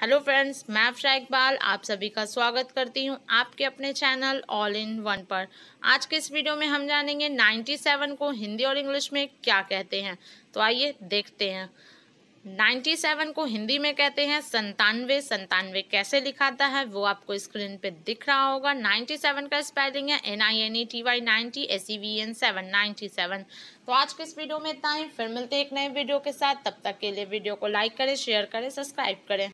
hello friends मैं अफशा इकबाल आप सभी का स्वागत करती हूं आपके अपने चैनल ऑल इन वन पर आज के इस वीडियो में हम जानेंगे 97 को हिंदी और इंग्लिश में क्या कहते हैं तो आइए देखते हैं 97 को हिंदी में कहते हैं संतानवे संतानवे कैसे लिखाता है वो आपको स्क्रीन पे दिख रहा होगा 97 का स्पेलिंग है N I N E T Y ninety S E V N seven ninety seven तो आज के इस वीडियो में इतना ही फिर मिलते हैं एक नए वीडियो के साथ तब तक के लिए वीडियो को लाइक करें शेयर करें सब्सक्राइब करें